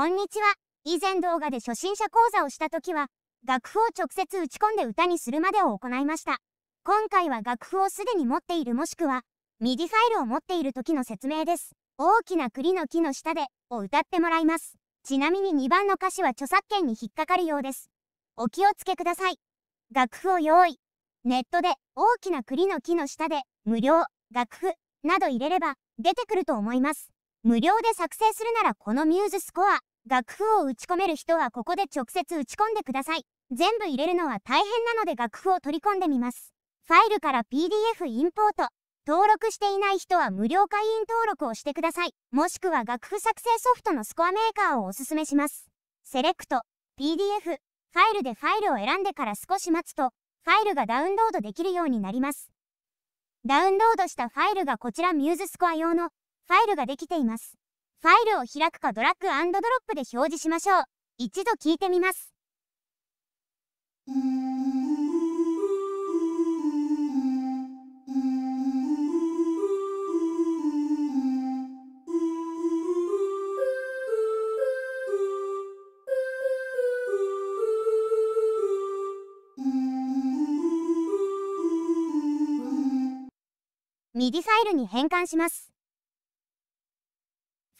こんにちは。以前動画で初心者講座をした時は、楽譜を直接打ち込んで歌にするまでを行いました。今回は楽譜をすでに持っているもしくは、右 i ファイルを持っている時の説明です。大きな栗の木の下でを歌ってもらいます。ちなみに2番の歌詞は著作権に引っかかるようです。お気をつけください。楽譜を用意。ネットで大きな栗の木の下で無料、楽譜など入れれば出てくると思います。無料で作成するならこのミューズスコア楽譜を打ち込める人はここで直接打ち込んでください。全部入れるのは大変なので楽譜を取り込んでみます。ファイルから PDF インポート。登録していない人は無料会員登録をしてください。もしくは楽譜作成ソフトのスコアメーカーをおすすめします。セレクト、PDF、ファイルでファイルを選んでから少し待つと、ファイルがダウンロードできるようになります。ダウンロードしたファイルがこちら MuseScore 用のファイルができています。ファイルを開くかドラッグドロップで表示しましょう。一度聞いてみます。ミディファイルに変換します。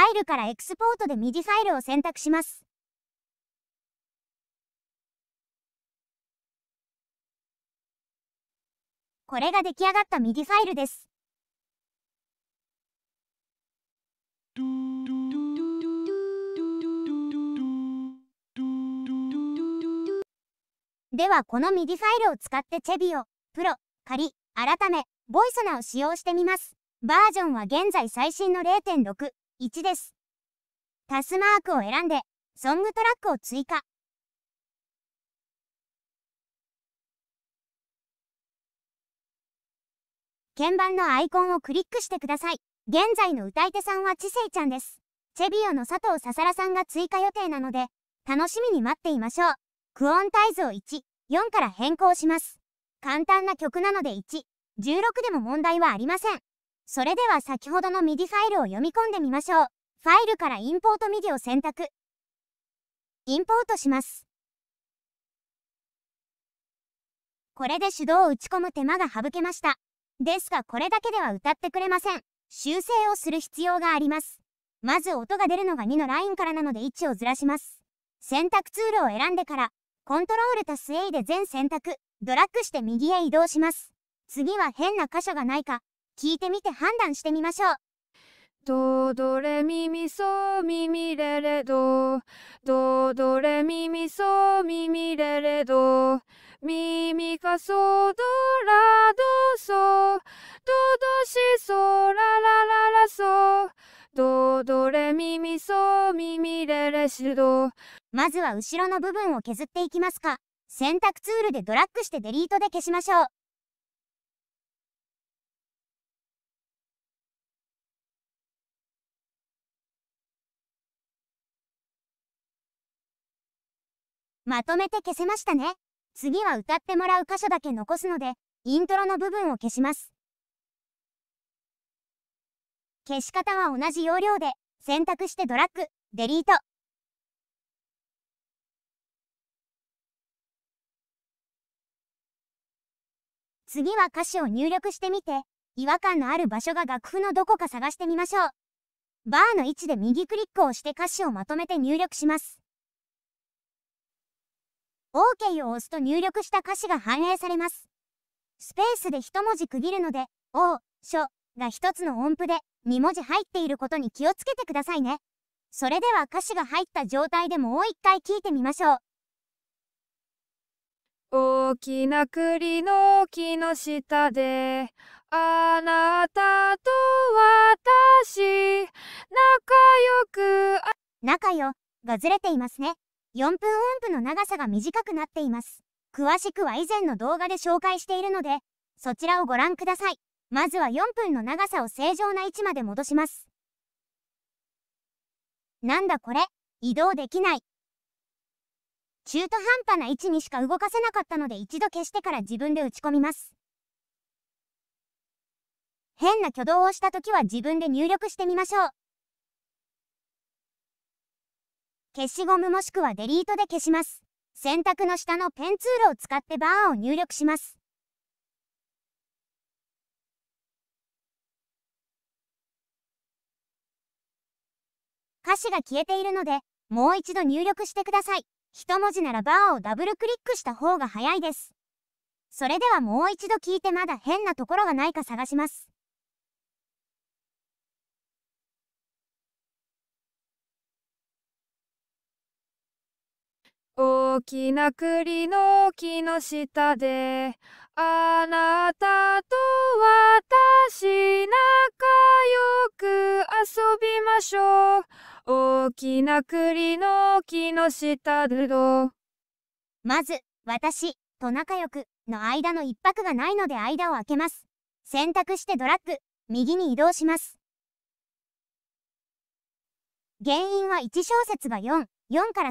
ファイルからエクスポートで MIDI ファイルを選択します。これが出来上がった MIDI ファイルです。ではこの MIDI ファイルを使ってチェビオ、プロ、仮、改め、ボイスナを使用してみます。バージョンは現在最新の0.6。1です。タスマークを選んで、ソングトラックを追加。鍵盤のアイコンをクリックしてください。現在の歌い手さんはちせいちゃんです。チェビオの佐藤ささらさんが追加予定なので、楽しみに待っていましょう。クオンタイズを1、4から変更します。簡単な曲なので1、16でも問題はありません。それでは先ほどの MIDI ファイルを読み込んでみましょう。ファイルからインポート MIDI を選択。インポートします。これで手動を打ち込む手間が省けました。ですがこれだけでは歌ってくれません。修正をする必要があります。まず音が出るのが2のラインからなので位置をずらします。選択ツールを選んでから、コントロールたす A で全選択、ドラッグして右へ移動します。次は変な箇所がないか、聞いてみて判断してみましょう。ドドレミミソミミレレドドドレミミソミミレレドミミカソドラドソドドシソララララソドドレミミソミミレレシドまずは後ろの部分を削っていきますか選択ツールでドラッグしてデリートで消しましょうまとめて消せましたね。次は歌ってもらう箇所だけ残すので、イントロの部分を消します。消し方は同じ要領で、選択してドラッグ、デリート。次は歌詞を入力してみて、違和感のある場所が楽譜のどこか探してみましょう。バーの位置で右クリックをして歌詞をまとめて入力します。OK を押すと入力した歌詞が反映されます。スペースで1文字区切るので、お、しが1つの音符で2文字入っていることに気をつけてくださいね。それでは歌詞が入った状態でもう一回聞いてみましょう。大きな栗の木の下であなたと私仲良く仲よがずれていますね。4分音符の長さが短くなっています。詳しくは以前の動画で紹介しているので、そちらをご覧ください。まずは4分の長さを正常な位置まで戻します。なんだこれ、移動できない。中途半端な位置にしか動かせなかったので一度消してから自分で打ち込みます。変な挙動をした時は自分で入力してみましょう。消しゴムもしくはデリートで消します。選択の下のペンツールを使ってバーを入力します。歌詞が消えているので、もう一度入力してください。一文字ならバーをダブルクリックした方が早いです。それではもう一度聞いてまだ変なところがないか探します。大きな栗の木の下であなたと私仲良く遊びましょう大きな栗の木の下でどまず私と仲良くの間の一泊がないので間を空けます選択してドラッグ右に移動します原因は1小節が44から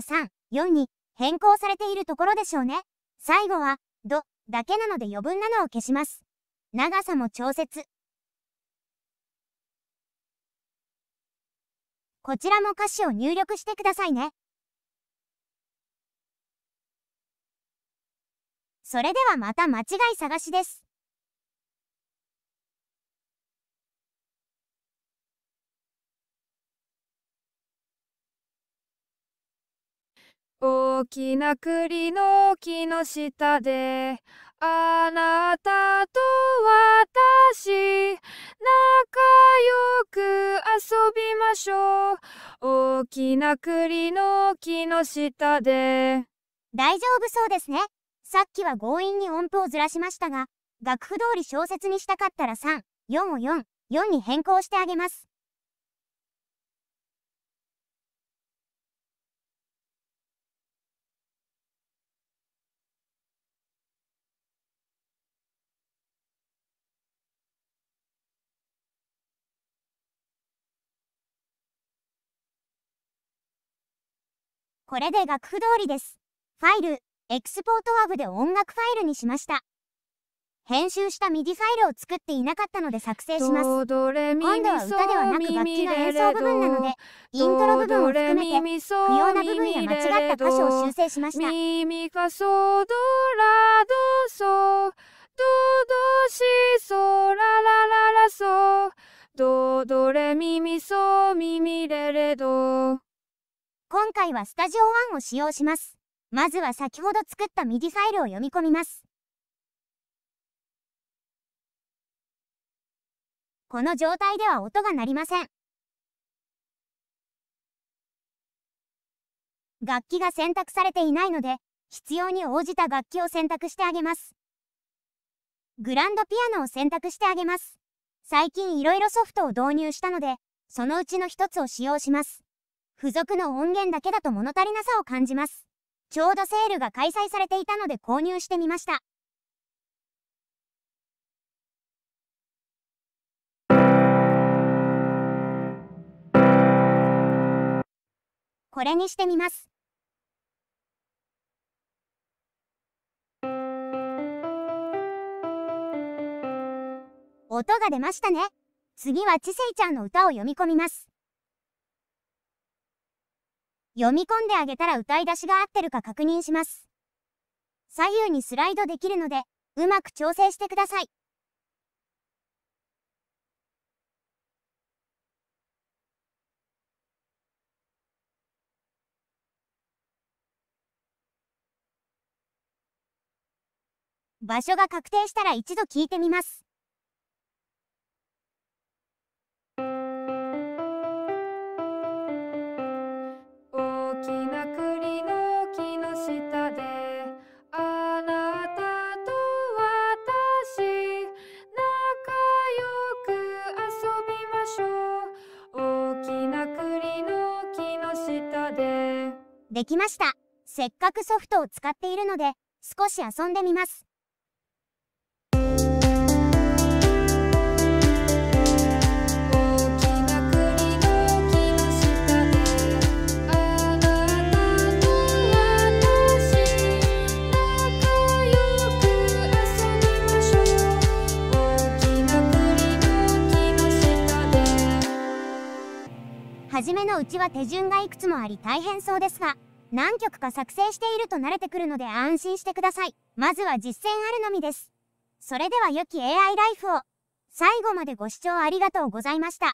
342変更されているところでしょうね。最後は、ど、だけなので余分なのを消します。長さも調節。こちらも歌詞を入力してくださいね。それではまた間違い探しです。大きな栗の木の下であなたと私仲良く遊びましょう大きな栗の木の下で大丈夫そうですねさっきは強引に音符をずらしましたが楽譜通り小説にしたかったら3、4を4、4に変更してあげますこれで楽譜通りです。ファイル、エクスポートワブで音楽ファイルにしました。編集したミディファイルを作っていなかったので作成します今度は歌ではなく楽器の演奏部分なのでイントロ部分を含めて不要な部分や間違った箇所を修正しましたミミカソドラドソドドシソラ今回はスタジオ1を使用します。まずは先ほど作った MIDI ファイルを読み込みます。この状態では音が鳴りません。楽器が選択されていないので、必要に応じた楽器を選択してあげます。グランドピアノを選択してあげます。最近いろいろソフトを導入したので、そのうちの一つを使用します。付属の音源だけだと物足りなさを感じます。ちょうどセールが開催されていたので購入してみました。これにしてみます。音が出ましたね。次はちせいちゃんの歌を読み込みます。読み込んであげたら歌い出しが合ってるか確認します。左右にスライドできるので、うまく調整してください。場所が確定したら一度聞いてみます。できましたせっかくソフトを使っているので少し遊んでみます初めのうちは手順がいくつもあり大変そうですが何曲か作成していると慣れてくるので安心してください。まずは実践あるのみです。それでは良き AI ライフを。最後までご視聴ありがとうございました。